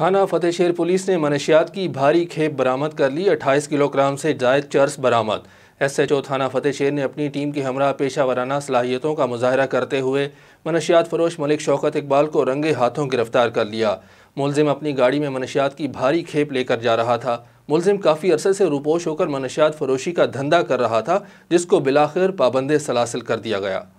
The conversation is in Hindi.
थाना फतेहशेर पुलिस ने मनशियात की भारी खेप बरामद कर ली अट्ठाईस किलोग्राम से जायद चर्स बरामद एस एच ओ थाना फतेहशेर ने अपनी टीम के हमरा पेशा वराना सलाहियतों का मुजाहरा करते हुए मनशियात फरोश मलिक शौकत इकबाल को रंगे हाथों गिरफ्तार कर लिया मुलजिम अपनी गाड़ी में मनशियात की भारी खेप लेकर जा रहा था मुलजिम काफ़ी अरसे से रुपोश होकर मनशियात फरोशी का धंधा कर रहा था जिसको बिलाखिर पाबंद सलासिल कर दिया गया